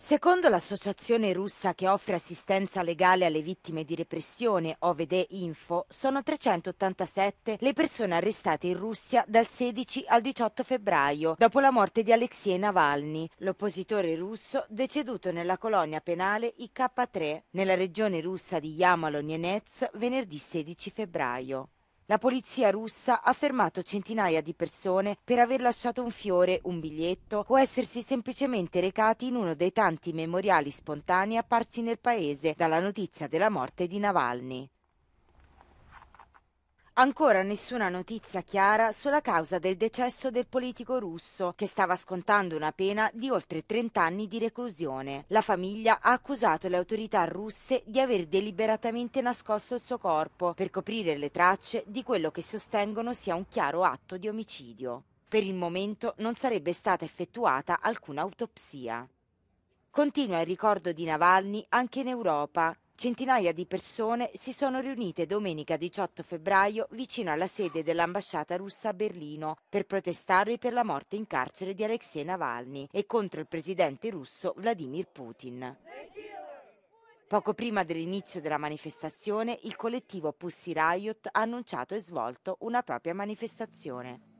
Secondo l'associazione russa che offre assistenza legale alle vittime di repressione, OVD Info, sono 387 le persone arrestate in Russia dal 16 al 18 febbraio, dopo la morte di Alexei Navalny, l'oppositore russo deceduto nella colonia penale IK3, nella regione russa di Yamalo-Nenets, venerdì 16 febbraio. La polizia russa ha fermato centinaia di persone per aver lasciato un fiore, un biglietto o essersi semplicemente recati in uno dei tanti memoriali spontanei apparsi nel paese dalla notizia della morte di Navalny. Ancora nessuna notizia chiara sulla causa del decesso del politico russo, che stava scontando una pena di oltre 30 anni di reclusione. La famiglia ha accusato le autorità russe di aver deliberatamente nascosto il suo corpo per coprire le tracce di quello che sostengono sia un chiaro atto di omicidio. Per il momento non sarebbe stata effettuata alcuna autopsia. Continua il ricordo di Navalny anche in Europa, Centinaia di persone si sono riunite domenica 18 febbraio vicino alla sede dell'ambasciata russa a Berlino per protestare per la morte in carcere di Alexei Navalny e contro il presidente russo Vladimir Putin. Poco prima dell'inizio della manifestazione, il collettivo Pussy Riot ha annunciato e svolto una propria manifestazione.